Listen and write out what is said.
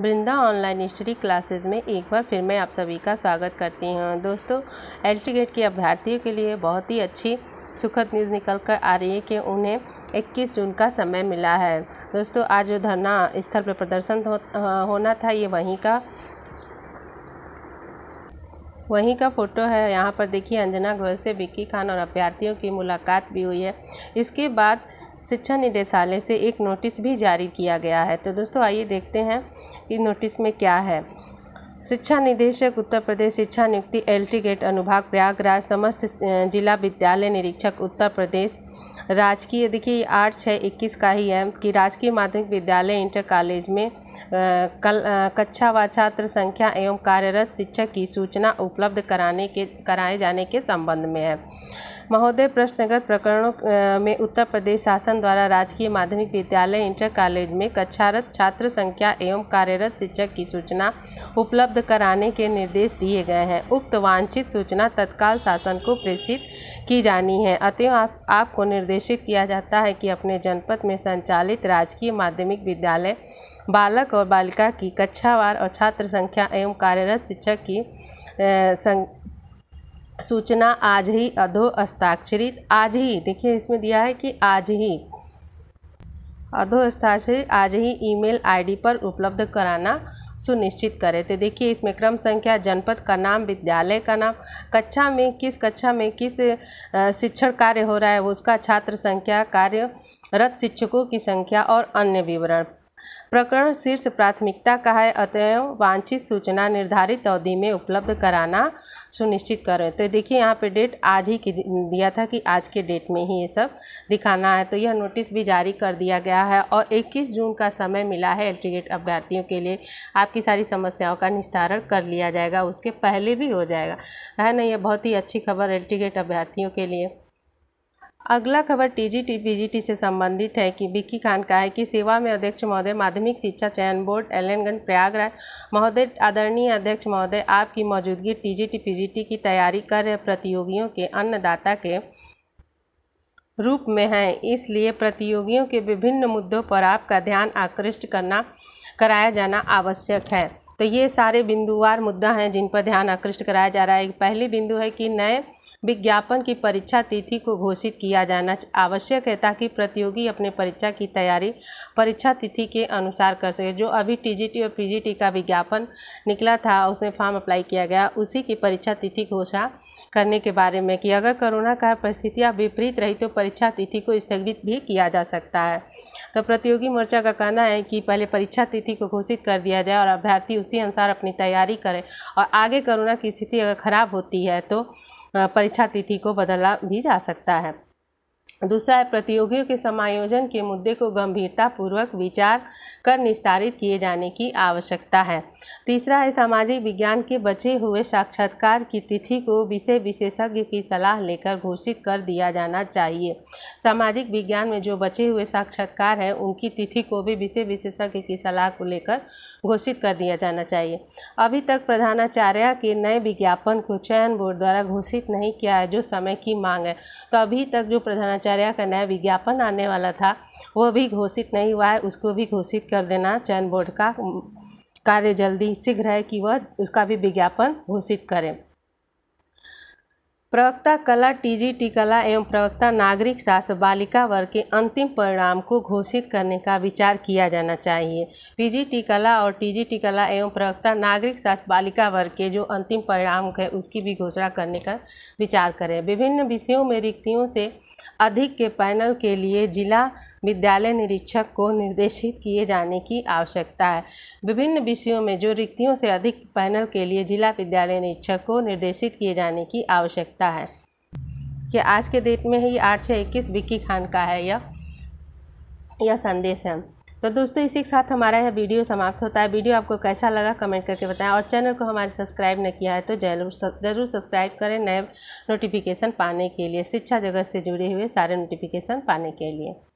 वृंदा online study classes में एक बार फिर मैं आप सभी का स्वागत करती हूँ दोस्तों एल गेट के अभ्यर्थियों के लिए बहुत ही अच्छी सुखद न्यूज़ निकल कर आ रही है कि उन्हें 21 जून का समय मिला है दोस्तों आज जो धरना स्थल पर प्रदर्शन हो, होना था ये वहीं का वहीं का फ़ोटो है यहाँ पर देखिए अंजना गोयल से विक्की खान और अभ्यर्थियों की मुलाकात भी हुई है इसके बाद शिक्षा निदेशालय से एक नोटिस भी जारी किया गया है तो दोस्तों आइए देखते हैं कि नोटिस में क्या है शिक्षा निदेशक उत्तर प्रदेश शिक्षा नियुक्ति एल गेट अनुभाग प्रयागराज समस्त जिला विद्यालय निरीक्षक उत्तर प्रदेश राजकीय देखिए आठ छः इक्कीस का ही है कि राजकीय माध्यमिक विद्यालय इंटर कॉलेज में कल कक्षा व छात्र संख्या एवं कार्यरत शिक्षक की सूचना उपलब्ध कराने के कराए जाने के संबंध में है महोदय प्रश्नगत प्रकरणों में उत्तर प्रदेश शासन द्वारा राजकीय माध्यमिक विद्यालय इंटर कॉलेज में कक्षारत छात्र संख्या एवं कार्यरत शिक्षक की सूचना उपलब्ध कराने के निर्देश दिए गए हैं उक्त वांछित सूचना तत्काल शासन को प्रेषित की जानी है अतएव आप, आपको निर्देशित किया जाता है कि अपने जनपद में संचालित राजकीय माध्यमिक विद्यालय बालक और बालिका की कक्षावार और छात्र संख्या एवं कार्यरत शिक्षक की सूचना आज ही अधो हस्ताक्षरित आज ही देखिए इसमें दिया है कि आज ही अधो हस्ताक्षरित आज ही ईमेल आईडी पर उपलब्ध कराना सुनिश्चित करें तो देखिए इसमें क्रम संख्या जनपद का नाम विद्यालय का नाम कक्षा में किस कक्षा में किस शिक्षण कार्य हो रहा है उसका छात्र संख्या कार्यरत शिक्षकों की संख्या और अन्य विवरण प्रकरण शीर्ष प्राथमिकता का है अतएव वांछित सूचना निर्धारित अवधि में उपलब्ध कराना सुनिश्चित करें तो देखिए यहाँ पे डेट आज ही की दिया था कि आज के डेट में ही ये सब दिखाना है तो यह नोटिस भी जारी कर दिया गया है और 21 जून का समय मिला है एल्टीगेट अभ्यर्थियों के लिए आपकी सारी समस्याओं का निस्तारण कर लिया जाएगा उसके पहले भी हो जाएगा है ना यह बहुत ही अच्छी खबर एल्टीगेट अभ्यर्थियों के लिए अगला खबर टीजीटी पीजीटी से संबंधित है कि बिक्की खान का है कि सेवा में अध्यक्ष महोदय माध्यमिक शिक्षा चयन बोर्ड एलएनगंज प्रयागराज महोदय आदरणीय अध्यक्ष महोदय आपकी मौजूदगी टीजीटी पीजीटी की तैयारी कर रहे प्रतियोगियों के अन्नदाता के रूप में है इसलिए प्रतियोगियों के विभिन्न मुद्दों पर आपका ध्यान आकृष्ट करना कराया जाना आवश्यक है तो ये सारे बिंदुवार मुद्दा हैं जिन पर ध्यान आकृष्ट कराया जा रहा है पहली बिंदु है कि नए विज्ञापन की परीक्षा तिथि को घोषित किया जाना आवश्यक है ताकि प्रतियोगी अपने परीक्षा की तैयारी परीक्षा तिथि के अनुसार कर सके जो अभी टीजीटी और पीजीटी का विज्ञापन निकला था उसमें फॉर्म अप्लाई किया गया उसी की परीक्षा तिथि घोषणा करने के बारे में कि अगर कोरोना का परिस्थितियाँ विपरीत रही तो परीक्षा तिथि को स्थगित भी किया जा सकता है तो प्रतियोगी मोर्चा का कहना है कि पहले परीक्षा तिथि को घोषित कर दिया जाए और अभ्यर्थी उसी अनुसार अपनी तैयारी करें और आगे कोरोना की स्थिति अगर खराब होती है तो परीक्षा परीक्षा तिथि को बदला भी जा सकता है दूसरा है प्रतियोगियों के समायोजन के मुद्दे को गंभीरतापूर्वक विचार कर निस्तारित किए जाने की आवश्यकता है तीसरा है सामाजिक विज्ञान के बचे हुए साक्षात्कार की तिथि को विषय विशेषज्ञ की सलाह लेकर घोषित कर दिया जाना चाहिए सामाजिक विज्ञान में जो बचे हुए साक्षात्कार हैं उनकी तिथि को भी विषय विशेषज्ञ की सलाह को लेकर घोषित कर दिया जाना चाहिए अभी तक प्रधानाचार्य के नए विज्ञापन को चयन बोर्ड द्वारा घोषित नहीं किया है जो समय की मांग है तो अभी तक जो प्रधानाचार्य दिनचर्या का नया विज्ञापन आने वाला था वो भी घोषित नहीं हुआ है उसको भी घोषित कर देना चयन बोर्ड का कार्य जल्दी शीघ्र है कि वह उसका भी विज्ञापन घोषित करें प्रवक्ता कला टीजीटी कला एवं प्रवक्ता नागरिक शास्त्र बालिका वर्ग के अंतिम परिणाम को घोषित करने का विचार किया जाना चाहिए पीजीटी कला और टीजीटी कला एवं प्रवक्ता नागरिक शास्त्र बालिका वर्ग के जो अंतिम परिणाम है उसकी भी घोषणा करने का विचार करें विभिन्न विषयों में रिक्तियों से अधिक के पैनल के लिए जिला विद्यालय निरीक्षक को निर्देशित किए जाने की आवश्यकता है विभिन्न विषयों में जो रिक्तियों से अधिक पैनल के लिए जिला विद्यालय निरीक्षक को निर्देशित किए जाने की आवश्यकता है क्या आज के डेट में ही आठ सौ इक्कीस विक्की खान का है यह संदेश है तो दोस्तों इसी के साथ हमारा यह वीडियो समाप्त होता है वीडियो आपको कैसा लगा कमेंट करके बताएं और चैनल को हमारे सब्सक्राइब न किया है तो जरूर ज़रूर सब्सक्राइब करें नए नोटिफिकेशन पाने के लिए शिक्षा जगत से जुड़े हुए सारे नोटिफिकेशन पाने के लिए